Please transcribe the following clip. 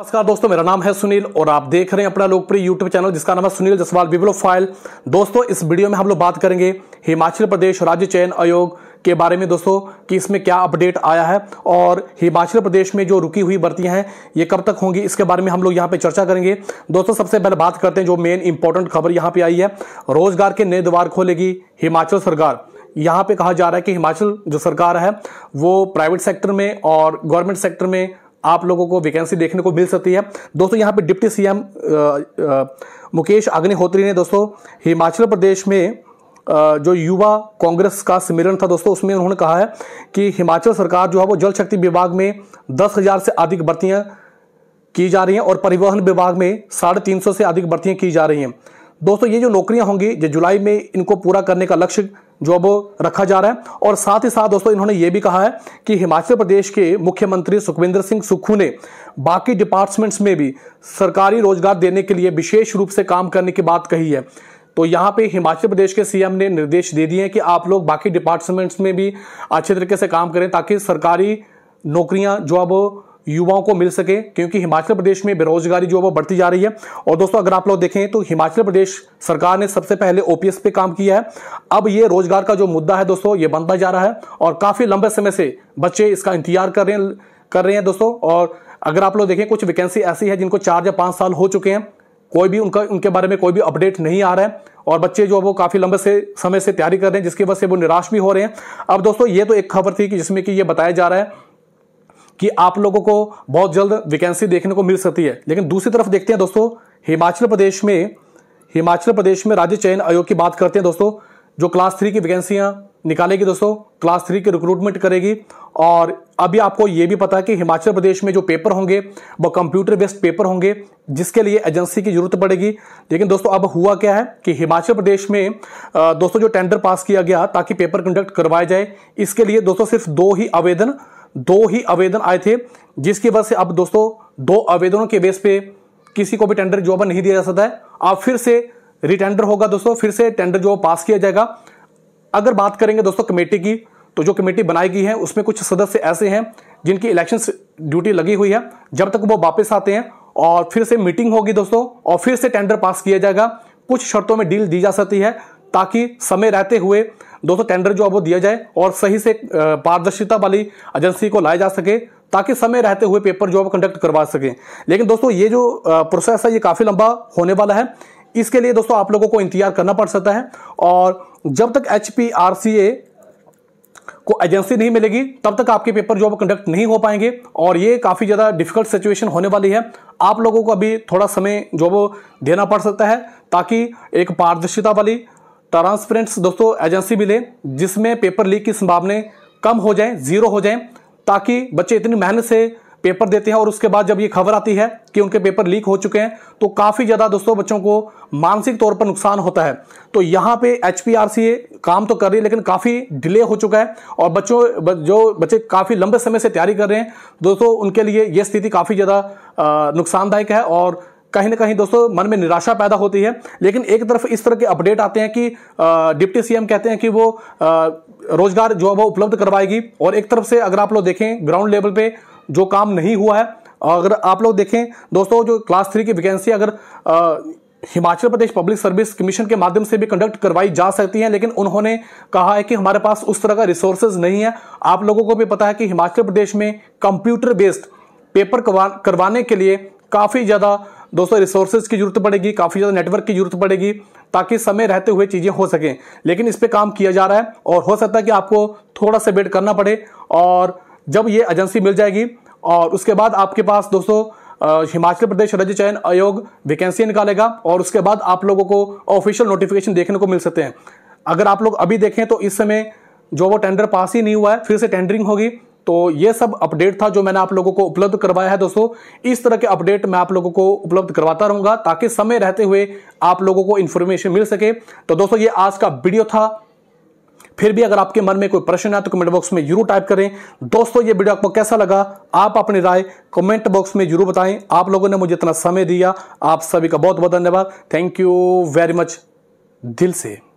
नमस्कार दोस्तों मेरा नाम है सुनील और आप देख रहे हैं अपना लोकप्रिय यूट्यूब चैनल जिसका नाम है सुनील जसवाल बिब्लो फाइल दोस्तों इस वीडियो में हम लोग बात करेंगे हिमाचल प्रदेश राज्य चयन आयोग के बारे में दोस्तों कि इसमें क्या अपडेट आया है और हिमाचल प्रदेश में जो रुकी हुई भर्तियां हैं ये कब तक होंगी इसके बारे में हम लोग यहाँ पे चर्चा करेंगे दोस्तों सबसे पहले बात करते हैं जो मेन इंपॉर्टेंट खबर यहाँ पे आई है रोजगार के नए द्वार खोलेगी हिमाचल सरकार यहाँ पे कहा जा रहा है कि हिमाचल जो सरकार है वो प्राइवेट सेक्टर में और गवर्नमेंट सेक्टर में आप लोगों को वैकेंसी देखने को मिल सकती है दोस्तों यहाँ पे डिप्टी सीएम मुकेश अग्निहोत्री ने दोस्तों हिमाचल प्रदेश में जो युवा कांग्रेस का सम्मेलन था दोस्तों उसमें उन्होंने कहा है कि हिमाचल सरकार जो है वो जल शक्ति विभाग में दस हज़ार से अधिक भर्तियाँ की जा रही हैं और परिवहन विभाग में साढ़े तीन सौ से अधिक भर्तियाँ की जा रही हैं दोस्तों ये जो नौकरियां होंगी जो जुलाई में इनको पूरा करने का लक्ष्य जो अब रखा जा रहा है और साथ ही साथ दोस्तों इन्होंने ये भी कहा है कि हिमाचल प्रदेश के मुख्यमंत्री सुखविंदर सिंह सुक्खू ने बाकी डिपार्टमेंट्स में भी सरकारी रोजगार देने के लिए विशेष रूप से काम करने की बात कही है तो यहाँ पे हिमाचल प्रदेश के सीएम ने निर्देश दे दिए हैं कि आप लोग बाकी डिपार्टमेंट्स में भी अच्छे तरीके से काम करें ताकि सरकारी नौकरियां जो अब युवाओं को मिल सके क्योंकि हिमाचल प्रदेश में बेरोजगारी जो है वो बढ़ती जा रही है और दोस्तों अगर आप लोग देखें तो हिमाचल प्रदेश सरकार ने सबसे पहले ओपीएस पे काम किया है अब ये रोजगार का जो मुद्दा है दोस्तों ये बनता जा रहा है और काफ़ी लंबे समय से बच्चे इसका इंतजार कर रहे हैं कर रहे हैं दोस्तों और अगर आप लोग देखें कुछ वैकेंसी ऐसी है जिनको चार या पांच साल हो चुके हैं कोई भी उनका उनके बारे में कोई भी अपडेट नहीं आ रहा है और बच्चे जो है वो काफ़ी लंबे से समय से तैयारी कर रहे हैं जिसकी वजह से वो निराश भी हो रहे हैं अब दोस्तों ये तो एक खबर थी कि जिसमें कि ये बताया जा रहा है कि आप लोगों को बहुत जल्द वैकेंसी देखने को मिल सकती है लेकिन दूसरी तरफ देखते हैं दोस्तों हिमाचल प्रदेश में हिमाचल प्रदेश में राज्य चयन आयोग की बात करते हैं दोस्तों जो क्लास थ्री की वैकेंसियाँ निकालेगी दोस्तों क्लास थ्री की रिक्रूटमेंट करेगी और अभी आपको ये भी पता है कि हिमाचल प्रदेश में जो पेपर होंगे वो कंप्यूटर बेस्ड पेपर होंगे जिसके लिए एजेंसी की जरूरत पड़ेगी लेकिन दोस्तों अब हुआ क्या है कि हिमाचल प्रदेश में दोस्तों जो टेंडर पास किया गया ताकि पेपर कंडक्ट करवाया जाए इसके लिए दोस्तों सिर्फ दो ही आवेदन दो ही आवेदन आए थे जिसकी वजह से अब दोस्तों दो आवेदनों के बेस पे किसी को भी टेंडर जॉब नहीं दिया जा सकता है अब फिर से रिटेंडर होगा दोस्तों फिर से टेंडर जॉब पास किया जाएगा अगर बात करेंगे दोस्तों कमेटी की तो जो कमेटी बनाई गई है उसमें कुछ सदस्य ऐसे हैं जिनकी इलेक्शन ड्यूटी लगी हुई है जब तक वो वापस आते हैं और फिर से मीटिंग होगी दोस्तों और फिर से टेंडर पास किया जाएगा कुछ शर्तों में डील दी जा सकती है ताकि समय रहते हुए दोस्तों टेंडर जो है वो दिया जाए और सही से पारदर्शिता वाली एजेंसी को लाया जा सके ताकि समय रहते हुए पेपर जो है कंडक्ट करवा सकें लेकिन दोस्तों ये जो प्रोसेस है ये काफ़ी लंबा होने वाला है इसके लिए दोस्तों आप लोगों को इंतजार करना पड़ सकता है और जब तक एच को एजेंसी नहीं मिलेगी तब तक आपके पेपर जॉब कंडक्ट नहीं हो पाएंगे और ये काफ़ी ज़्यादा डिफिकल्ट सिचुएशन होने वाली है आप लोगों को अभी थोड़ा समय जो देना पड़ सकता है ताकि एक पारदर्शिता वाली ट्रांसपेरेंट्स दोस्तों एजेंसी मिले जिसमें पेपर लीक की संभावनाएं कम हो जाएं जीरो हो जाएं ताकि बच्चे इतनी मेहनत से पेपर देते हैं और उसके बाद जब ये खबर आती है कि उनके पेपर लीक हो चुके हैं तो काफ़ी ज़्यादा दोस्तों बच्चों को मानसिक तौर पर नुकसान होता है तो यहाँ पे एच काम तो कर रही है लेकिन काफ़ी डिले हो चुका है और बच्चों जो बच्चे काफ़ी लंबे समय से तैयारी कर रहे हैं दोस्तों उनके लिए ये स्थिति काफ़ी ज़्यादा नुकसानदायक है और कहीं ना कहीं दोस्तों मन में निराशा पैदा होती है लेकिन एक तरफ इस तरह के अपडेट आते हैं कि डिप्टी सीएम कहते हैं कि वो रोजगार जो है वो उपलब्ध करवाएगी और एक तरफ से अगर आप लोग देखें ग्राउंड लेवल पे जो काम नहीं हुआ है अगर आप लोग देखें दोस्तों जो क्लास थ्री की वैकेंसी अगर आ, Himachal Pradesh Public Service Commission के माध्यम से भी कंडक्ट करवाई जा सकती है लेकिन उन्होंने कहा है कि हमारे पास उस तरह का रिसोर्सेज नहीं है आप लोगों को भी पता है कि हिमाचल प्रदेश में कंप्यूटर बेस्ड पेपर करवाने के लिए काफ़ी ज़्यादा दोस्तों रिसोर्सेज की जरूरत पड़ेगी काफ़ी ज़्यादा नेटवर्क की जरूरत पड़ेगी ताकि समय रहते हुए चीज़ें हो सकें लेकिन इस पर काम किया जा रहा है और हो सकता है कि आपको थोड़ा सा वेट करना पड़े और जब ये एजेंसी मिल जाएगी और उसके बाद आपके पास दोस्तों हिमाचल प्रदेश राज्य चयन आयोग वैकेंसी निकालेगा और उसके बाद आप लोगों को ऑफिशियल नोटिफिकेशन देखने को मिल सकते हैं अगर आप लोग अभी देखें तो इस समय जो वो टेंडर पास ही नहीं हुआ है फिर से टेंडरिंग होगी तो ये सब अपडेट था जो मैंने आप लोगों को उपलब्ध करवाया है दोस्तों इस तरह के अपडेट मैं आप लोगों को उपलब्ध करवाता रहूंगा ताकि समय रहते हुए आप लोगों को इन्फॉर्मेशन मिल सके तो दोस्तों ये आज का वीडियो था फिर भी अगर आपके मन में कोई प्रश्न है तो कमेंट बॉक्स में जरूर टाइप करें दोस्तों ये वीडियो आपको कैसा लगा आप अपनी राय कमेंट बॉक्स में जरूर बताएं आप लोगों ने मुझे इतना समय दिया आप सभी का बहुत बहुत धन्यवाद थैंक यू वेरी मच दिल से